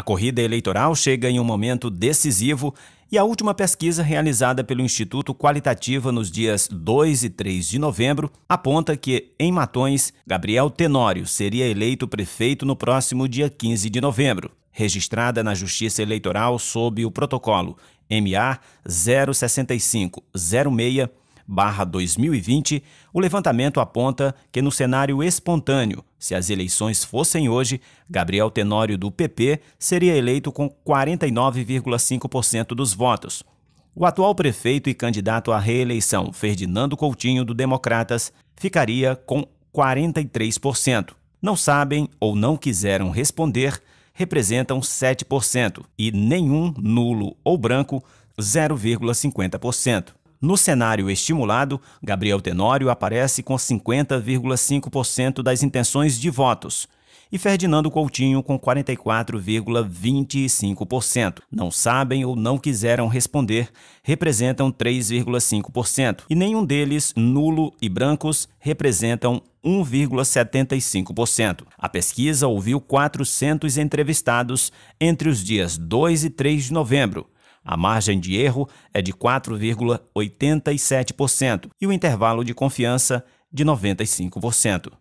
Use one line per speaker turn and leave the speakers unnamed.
A corrida eleitoral chega em um momento decisivo e a última pesquisa realizada pelo Instituto Qualitativa nos dias 2 e 3 de novembro aponta que, em Matões, Gabriel Tenório seria eleito prefeito no próximo dia 15 de novembro, registrada na Justiça Eleitoral sob o protocolo MA 06506 2020, o levantamento aponta que, no cenário espontâneo, se as eleições fossem hoje, Gabriel Tenório do PP seria eleito com 49,5% dos votos. O atual prefeito e candidato à reeleição, Ferdinando Coutinho do Democratas, ficaria com 43%. Não sabem ou não quiseram responder representam 7% e nenhum nulo ou branco 0,50%. No cenário estimulado, Gabriel Tenório aparece com 50,5% das intenções de votos e Ferdinando Coutinho com 44,25%. Não sabem ou não quiseram responder, representam 3,5%, e nenhum deles, nulo e brancos, representam 1,75%. A pesquisa ouviu 400 entrevistados entre os dias 2 e 3 de novembro a margem de erro é de 4,87% e o intervalo de confiança de 95%.